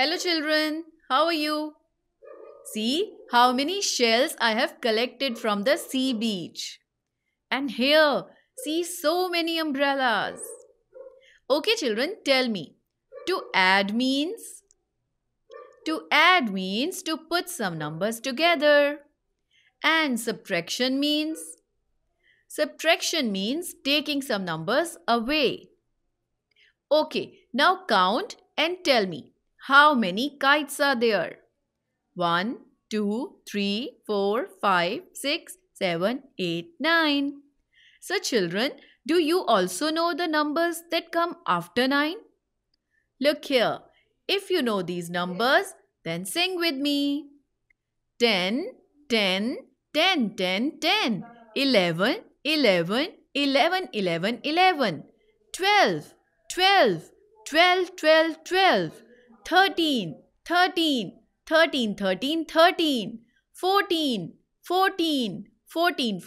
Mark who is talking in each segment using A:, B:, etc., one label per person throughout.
A: Hello children, how are you? See how many shells I have collected from the sea beach. And here, see so many umbrellas. Okay children, tell me. To add means? To add means to put some numbers together. And subtraction means? Subtraction means taking some numbers away. Okay, now count and tell me. How many kites are there? 1, 2, 3, 4, 5, 6, 7, 8, 9. So children, do you also know the numbers that come after 9? Look here. If you know these numbers, then sing with me. 10, 10, 10, 10, 10. 11, 11, 11, 11, 11. 12, 12, 12, 12, 12. 13, 13, 13, 14, 14, 14, 14,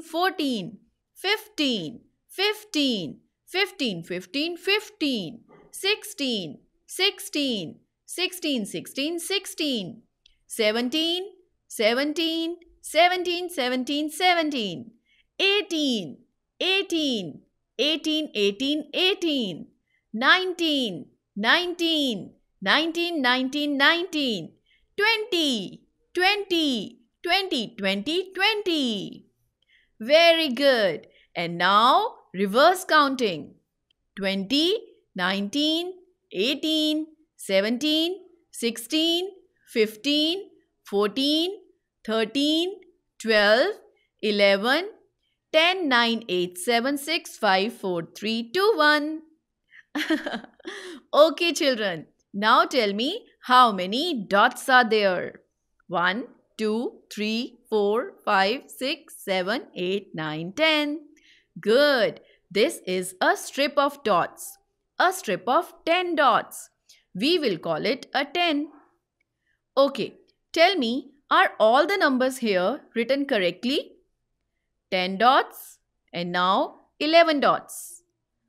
A: 14, 15, 15, 15, 15, 15, 16, 16, 16, 16, 17, 17, 17, 17, 17, 18, 18, 18, 18, 19, 19, 19, 19, 19, 20, 20, 20, 20, 20. Very good. And now reverse counting 20, 19, 18, 17, 16, 15, 14, 13, 12, 11, 10, 9, 8, 7, 6, 5, 4, 3, 2, 1. okay, children. Now tell me how many dots are there? 1, 2, 3, 4, 5, 6, 7, 8, 9, 10. Good. This is a strip of dots. A strip of 10 dots. We will call it a 10. Okay, tell me, are all the numbers here written correctly? 10 dots and now 11 dots.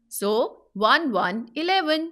A: So 1, 1, 11.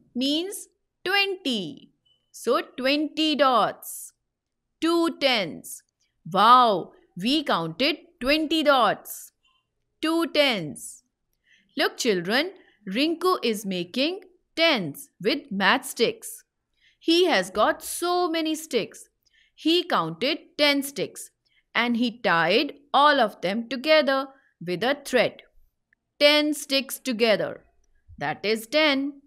A: means 20. So 20 dots. two tens. Wow, we counted 20 dots. two tens. Look children, Rinku is making tens with math sticks. He has got so many sticks. He counted 10 sticks and he tied all of them together with a thread. 10 sticks together. That is 10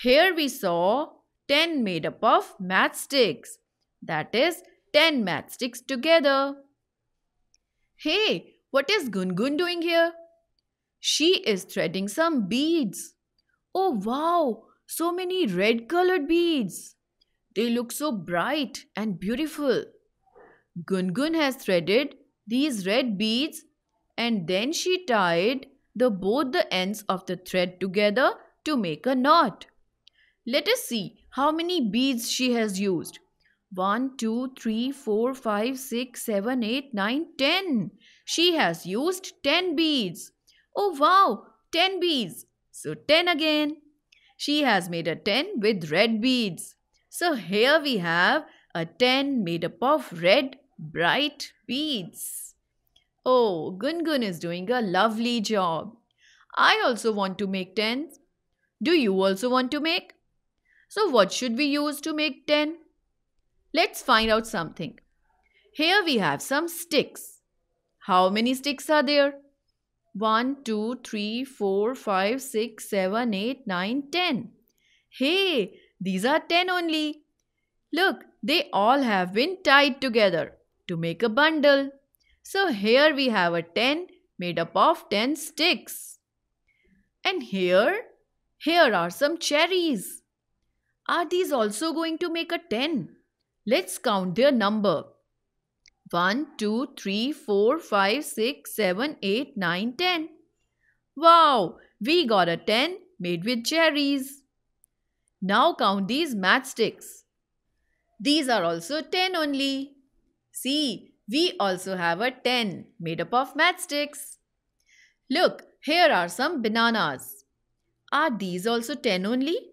A: here we saw 10 made up of matchsticks. That is 10 matchsticks together. Hey, what is Gungun doing here? She is threading some beads. Oh wow, so many red colored beads. They look so bright and beautiful. Gungun has threaded these red beads and then she tied the both the ends of the thread together to make a knot. Let us see how many beads she has used. 1, 2, 3, 4, 5, 6, 7, 8, 9, 10. She has used 10 beads. Oh wow, 10 beads. So 10 again. She has made a 10 with red beads. So here we have a 10 made up of red bright beads. Oh, Gun Gun is doing a lovely job. I also want to make 10s. Do you also want to make? So what should we use to make 10? Let's find out something. Here we have some sticks. How many sticks are there? 1, 2, 3, 4, 5, 6, 7, 8, 9, 10. Hey, these are 10 only. Look, they all have been tied together to make a bundle. So here we have a 10 made up of 10 sticks. And here, here are some cherries. Are these also going to make a 10? Let's count their number. 1, 2, 3, 4, 5, 6, 7, 8, 9, 10. Wow, we got a 10 made with cherries. Now count these matchsticks. These are also 10 only. See, we also have a 10 made up of matchsticks. Look, here are some bananas. Are these also 10 only?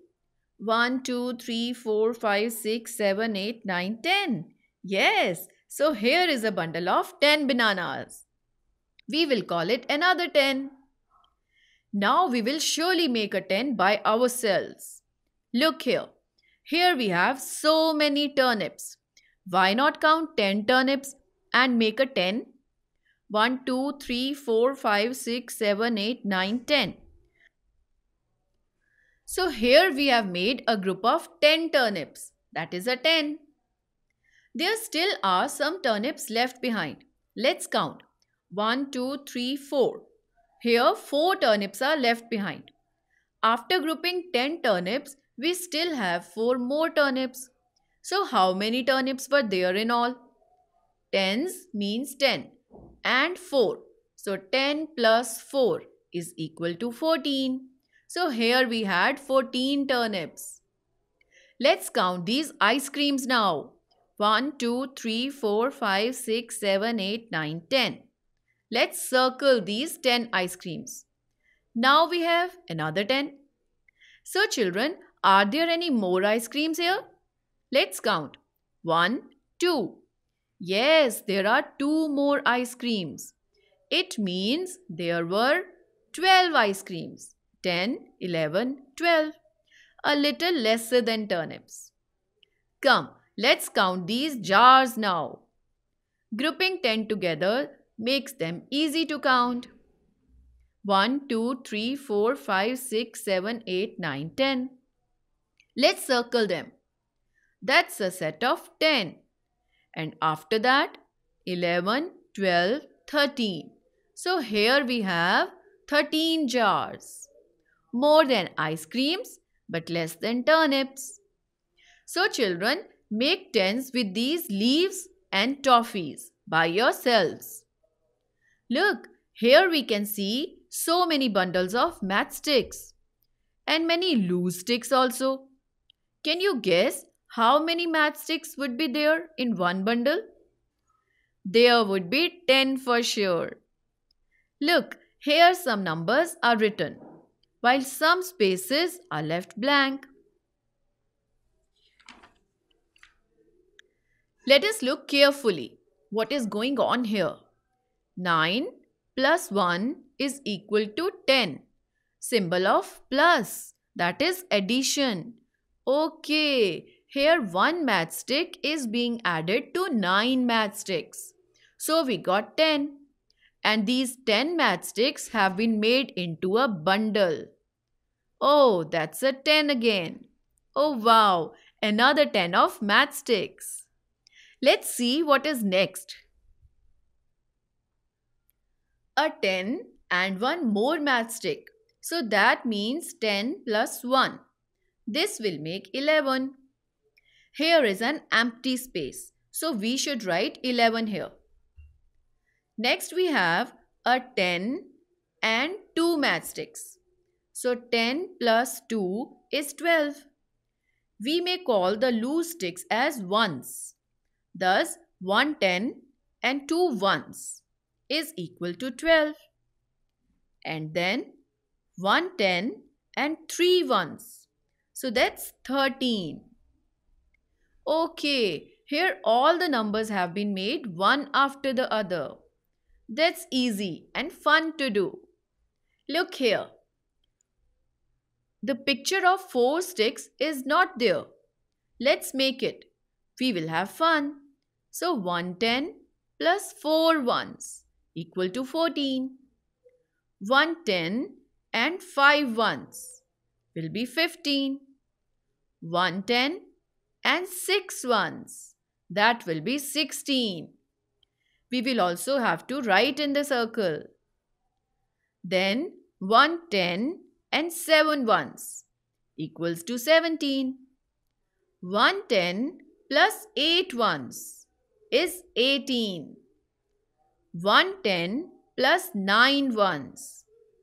A: 1, 2, 3, 4, 5, 6, 7, 8, 9, 10. Yes, so here is a bundle of 10 bananas. We will call it another 10. Now we will surely make a 10 by ourselves. Look here. Here we have so many turnips. Why not count 10 turnips and make a 10? 1, 2, 3, 4, 5, 6, 7, 8, 9, 10. So here we have made a group of 10 turnips. That is a 10. There still are some turnips left behind. Let's count. 1, 2, 3, 4. Here 4 turnips are left behind. After grouping 10 turnips, we still have 4 more turnips. So how many turnips were there in all? Tens means 10 and 4. So 10 plus 4 is equal to 14. So here we had 14 turnips. Let's count these ice creams now. 1, 2, 3, 4, 5, 6, 7, 8, 9, 10. Let's circle these 10 ice creams. Now we have another 10. So children, are there any more ice creams here? Let's count. 1, 2. Yes, there are 2 more ice creams. It means there were 12 ice creams. 10, 11, 12. A little lesser than turnips. Come, let's count these jars now. Grouping 10 together makes them easy to count. 1, 2, 3, 4, 5, 6, 7, 8, 9, 10. Let's circle them. That's a set of 10. And after that, 11, 12, 13. So here we have 13 jars more than ice creams but less than turnips. So, children, make tents with these leaves and toffees by yourselves. Look, here we can see so many bundles of mat sticks and many loose sticks also. Can you guess how many mat sticks would be there in one bundle? There would be 10 for sure. Look, here some numbers are written while some spaces are left blank. Let us look carefully what is going on here. 9 plus 1 is equal to 10. Symbol of plus that is addition. Okay, here one matchstick is being added to 9 matchsticks. So we got 10 and these 10 matchsticks have been made into a bundle. Oh, that's a 10 again. Oh wow, another 10 of matchsticks. Let's see what is next. A 10 and one more matchstick. So that means 10 plus 1. This will make 11. Here is an empty space. So we should write 11 here. Next we have a 10 and 2 matchsticks. So 10 plus 2 is 12. We may call the loose sticks as ones. Thus 1 10 and 2 ones is equal to 12. And then 1 10 and 3 ones. So that's 13. Okay, here all the numbers have been made one after the other. That's easy and fun to do. Look here. The picture of four sticks is not there. Let's make it. We will have fun. So 110 plus 4 ones equal to 14. 110 and 5 ones will be 15. 110 and 6 ones that will be 16. We will also have to write in the circle. Then 1 10 and 7 ones equals to 17. 1 10 plus 8 ones is 18. 1 10 plus 9 ones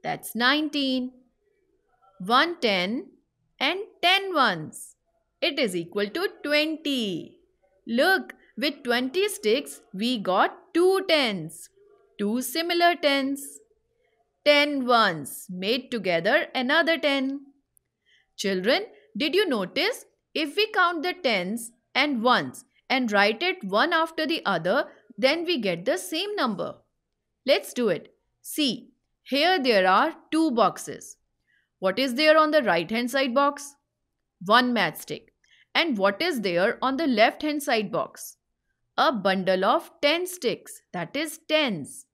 A: that's 19. 1 10 and 10 ones it is equal to 20. Look, with 20 sticks, we got 2 tens, 2 similar tens. 10 ones made together another 10. Children, did you notice? If we count the tens and ones and write it one after the other, then we get the same number. Let's do it. See, here there are two boxes. What is there on the right hand side box? One matchstick. And what is there on the left hand side box? a bundle of 10 sticks, that is tens.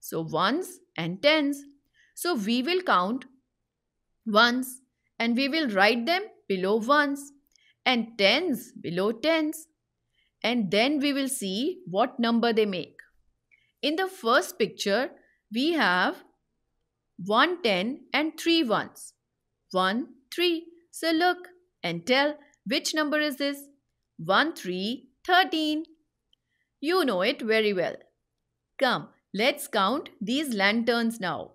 A: So ones and tens. So we will count ones and we will write them below ones and tens below tens. And then we will see what number they make. In the first picture, we have one ten and three ones. One, three. So look and tell which number is this? One, three, thirteen. You know it very well. Come, let's count these lanterns now.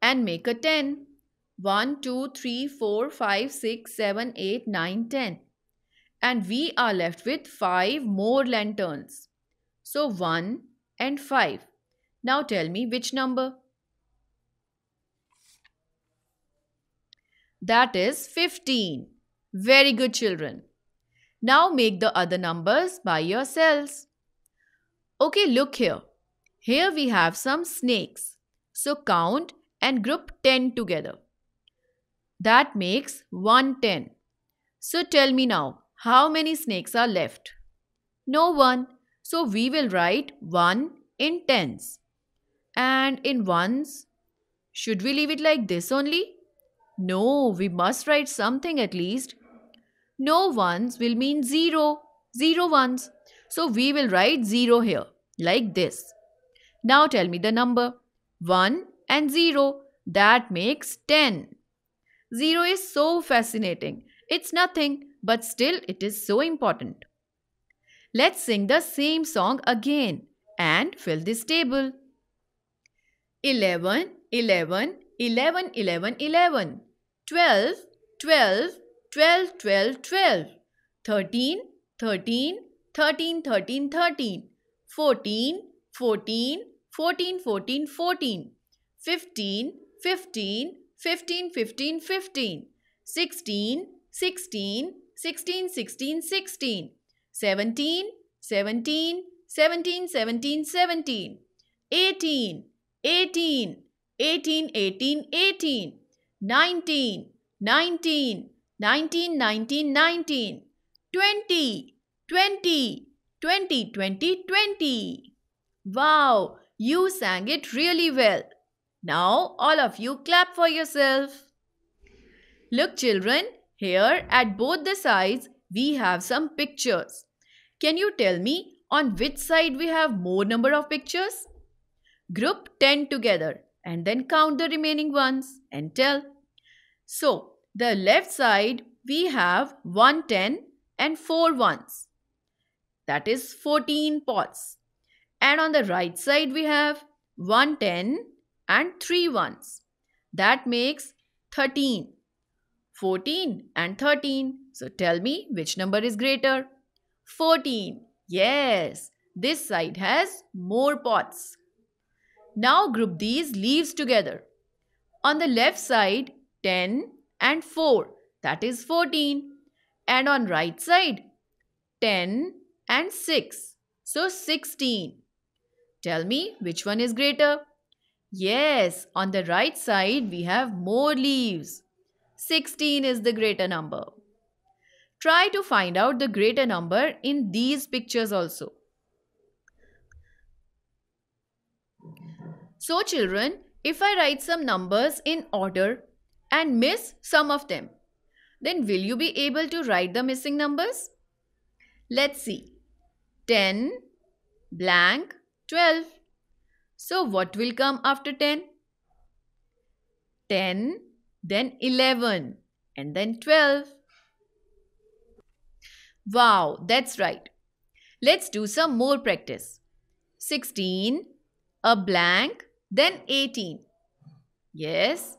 A: And make a 10. 1, 2, 3, 4, 5, 6, 7, 8, 9, 10. And we are left with 5 more lanterns. So 1 and 5. Now tell me which number? That is 15. Very good children. Now make the other numbers by yourselves. Okay, look here. Here we have some snakes. So count and group 10 together. That makes 110. So tell me now, how many snakes are left? No one. So we will write 1 in tens. And in ones, should we leave it like this only? No, we must write something at least no ones will mean zero, zero ones. So we will write 0 here, like this. Now tell me the number. 1 and 0, that makes 10. 0 is so fascinating. It's nothing, but still it is so important. Let's sing the same song again and fill this table. 11, 11, 11, 11, 11. 12, 12, 12, 12, 12, 13, 13, 13, 13, 13, 14, 14, 14, 14, 14, 15, 15, 15, 15, 15, 16, 16, 16, 16, 16, 17, 17, 17, 17, 17, 18, 18, 18, 18, 18, 19, 19, 19, 19, 19, 20, 20, 20, 20, 20. Wow, you sang it really well. Now all of you clap for yourself. Look children, here at both the sides we have some pictures. Can you tell me on which side we have more number of pictures? Group 10 together and then count the remaining ones and tell. So, the left side we have 110 and 4 ones. That is 14 pots. And on the right side we have 110 and 3 ones. That makes 13. 14 and 13. So tell me which number is greater. 14. Yes, this side has more pots. Now group these leaves together. On the left side 10 and 4 that is 14 and on right side 10 and 6 so 16 tell me which one is greater yes on the right side we have more leaves 16 is the greater number try to find out the greater number in these pictures also so children if i write some numbers in order and miss some of them. Then will you be able to write the missing numbers? Let's see. 10, blank, 12. So what will come after 10? 10, then 11 and then 12. Wow, that's right. Let's do some more practice. 16, a blank, then 18. Yes,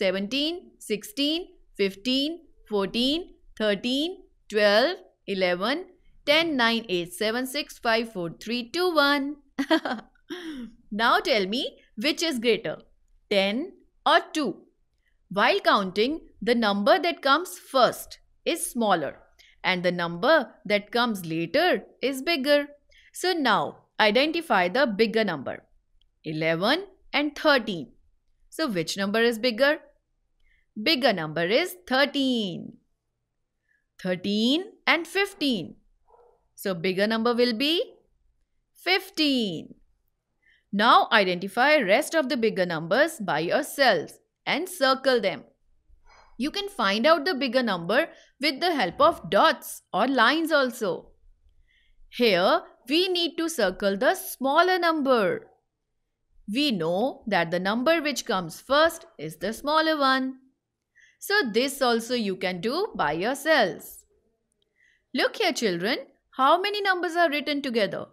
A: 17, 16, 15, 14, 13, 12, 11, 10, 9, 8, 7, 6, 5, 4, 3, 2, 1. now tell me which is greater, 10 or 2? While counting, the number that comes first is smaller and the number that comes later is bigger. So now identify the bigger number 11 and 13. So which number is bigger? bigger number is 13. 13 and 15. So bigger number will be 15. Now identify rest of the bigger numbers by yourselves and circle them. You can find out the bigger number with the help of dots or lines also. Here we need to circle the smaller number. We know that the number which comes first is the smaller one. So this also you can do by yourselves. Look here children, how many numbers are written together?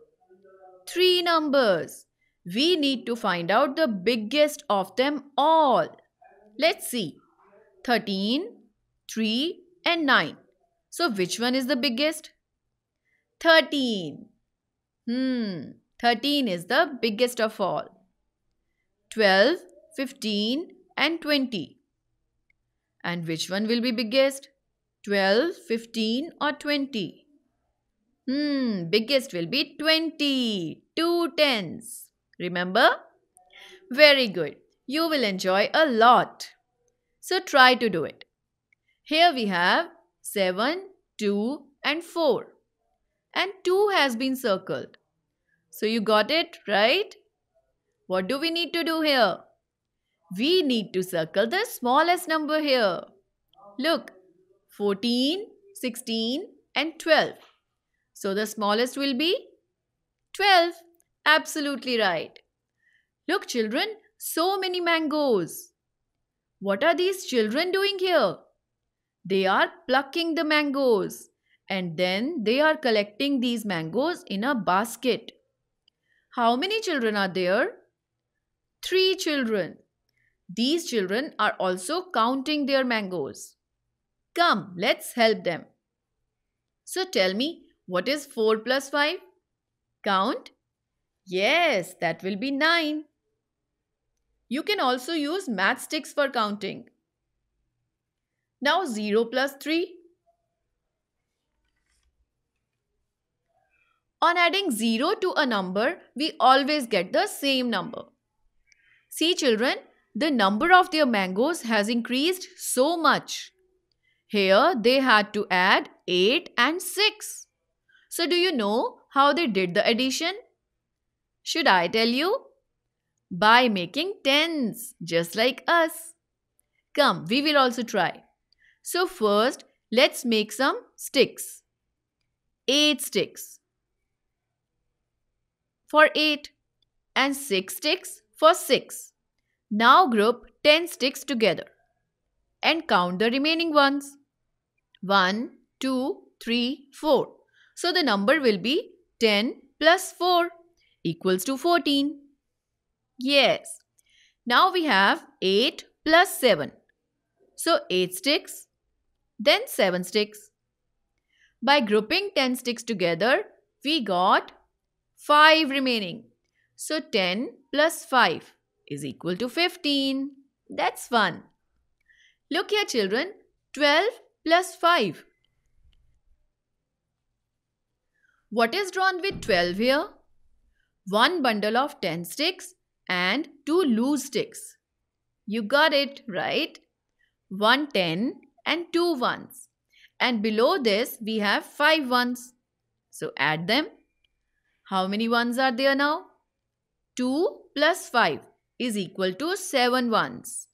A: Three numbers. We need to find out the biggest of them all. Let's see. 13, 3 and 9. So which one is the biggest? 13. Hmm, 13 is the biggest of all. 12, 15 and 20. And which one will be biggest? 12, 15 or 20? Hmm, biggest will be 20. Two tens. Remember? Very good. You will enjoy a lot. So try to do it. Here we have 7, 2 and 4. And 2 has been circled. So you got it, right? What do we need to do here? We need to circle the smallest number here. Look, 14, 16 and 12. So the smallest will be 12. Absolutely right. Look children, so many mangoes. What are these children doing here? They are plucking the mangoes and then they are collecting these mangoes in a basket. How many children are there? Three children. These children are also counting their mangoes. Come, let's help them. So tell me, what is 4 plus 5? Count? Yes, that will be 9. You can also use math sticks for counting. Now 0 plus 3. On adding 0 to a number, we always get the same number. See children, the number of their mangoes has increased so much. Here they had to add 8 and 6. So do you know how they did the addition? Should I tell you? By making tens, just like us. Come, we will also try. So first, let's make some sticks. 8 sticks for 8 and 6 sticks for 6. Now group 10 sticks together and count the remaining ones. 1, 2, 3, 4. So the number will be 10 plus 4 equals to 14. Yes. Now we have 8 plus 7. So 8 sticks, then 7 sticks. By grouping 10 sticks together, we got 5 remaining. So 10 plus 5 is equal to 15. That's 1. Look here children, 12 plus 5. What is drawn with 12 here? One bundle of 10 sticks and two loose sticks. You got it, right? One 10 and two ones. And below this, we have five ones. So add them. How many ones are there now? 2 plus 5 is equal to 7 ones.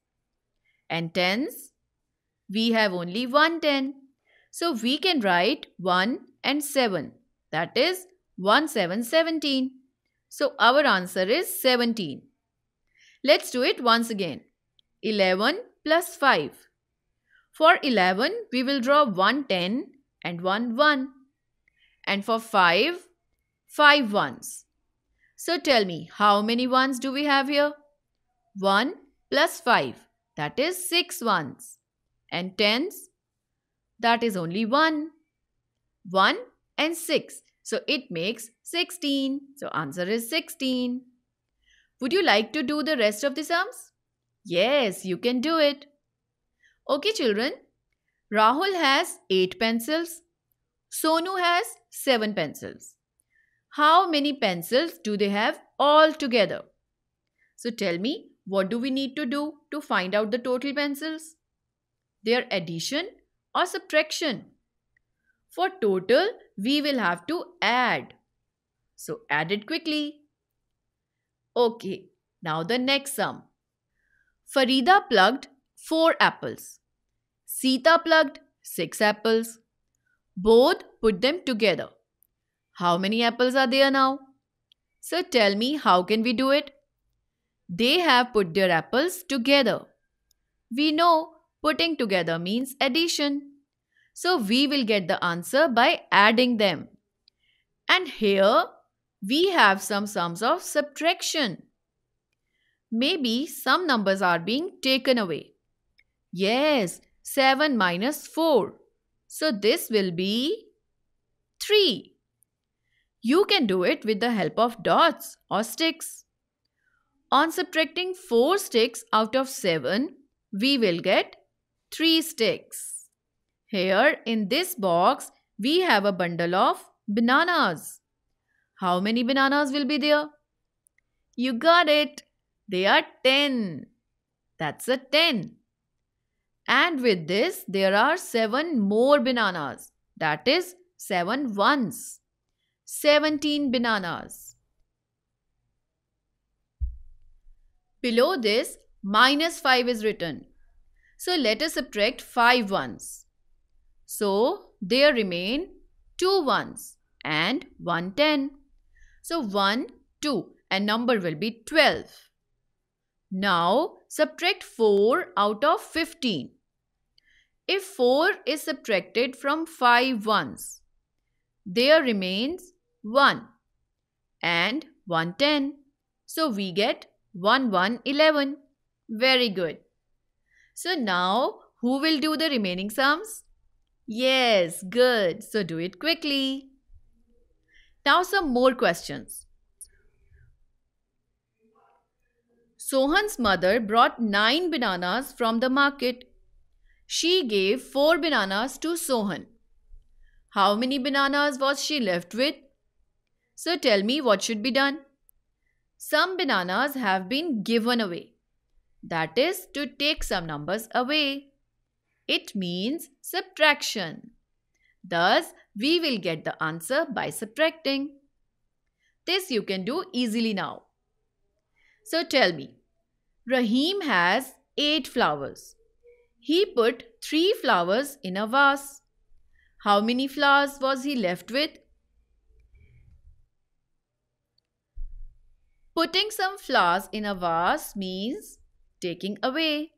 A: And tens, we have only one ten. So we can write 1 and 7 that is 1 7 17. So our answer is 17. Let's do it once again. 11 plus 5. For 11 we will draw 1 10 and 1 1. And for 5, 5 ones. So tell me how many ones do we have here? 1 plus 5 that is 6 ones and tens that is only 1. 1 and 6 so it makes 16. So answer is 16. Would you like to do the rest of the sums? Yes, you can do it. Okay children, Rahul has 8 pencils. Sonu has 7 pencils. How many pencils do they have all together? So tell me what do we need to do to find out the total pencils? Their addition or subtraction. For total, we will have to add. So add it quickly. Okay, now the next sum. Farida plugged 4 apples. Sita plugged 6 apples. Both put them together. How many apples are there now? So tell me how can we do it? They have put their apples together. We know putting together means addition. So we will get the answer by adding them. And here we have some sums of subtraction. Maybe some numbers are being taken away. Yes, 7 minus 4. So this will be 3. You can do it with the help of dots or sticks. On subtracting 4 sticks out of 7, we will get 3 sticks. Here in this box, we have a bundle of bananas. How many bananas will be there? You got it. They are 10. That's a 10. And with this, there are 7 more bananas. That is 7 ones. 17 bananas. Below this, minus 5 is written. So let us subtract 5 ones. So there remain 2 ones and 1 10. So 1, 2 and number will be 12. Now subtract 4 out of 15. If 4 is subtracted from 5 ones, there remains 1 and 110. So we get 1111. Very good. So now who will do the remaining sums? Yes, good. So do it quickly. Now some more questions. Sohan's mother brought 9 bananas from the market. She gave 4 bananas to Sohan. How many bananas was she left with? So tell me what should be done some bananas have been given away. That is to take some numbers away. It means subtraction. Thus, we will get the answer by subtracting. This you can do easily now. So tell me, Rahim has 8 flowers. He put 3 flowers in a vase. How many flowers was he left with? Putting some flowers in a vase means taking away.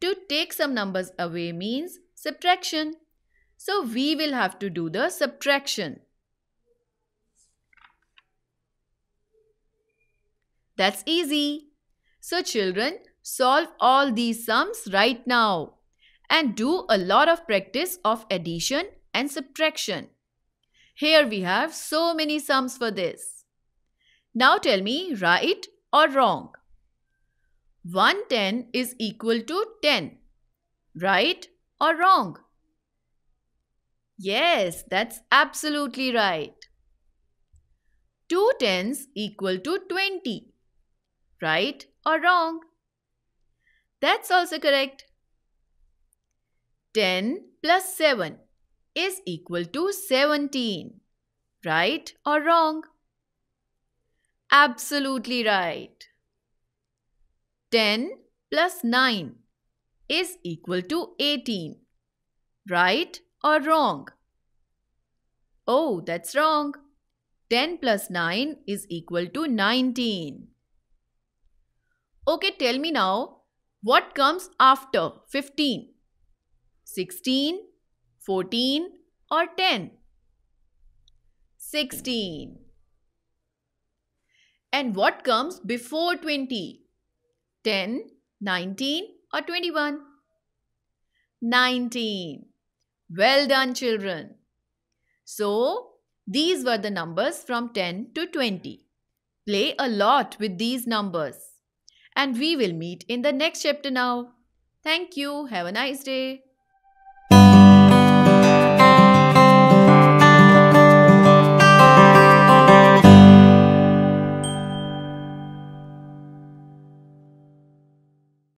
A: To take some numbers away means subtraction. So we will have to do the subtraction. That's easy. So children, solve all these sums right now and do a lot of practice of addition and subtraction. Here we have so many sums for this. Now tell me right or wrong. 110 is equal to 10. Right or wrong? Yes, that's absolutely right. 2 tens equal to 20. Right or wrong? That's also correct. 10 plus 7 is equal to 17. Right or wrong? Absolutely right. 10 plus 9 is equal to 18. Right or wrong? Oh, that's wrong. 10 plus 9 is equal to 19. Okay, tell me now what comes after 15? 16, 14 or 10? 16. And what comes before 20? 10, 19 or 21? 19. Well done children. So these were the numbers from 10 to 20. Play a lot with these numbers. And we will meet in the next chapter now. Thank you. Have a nice day.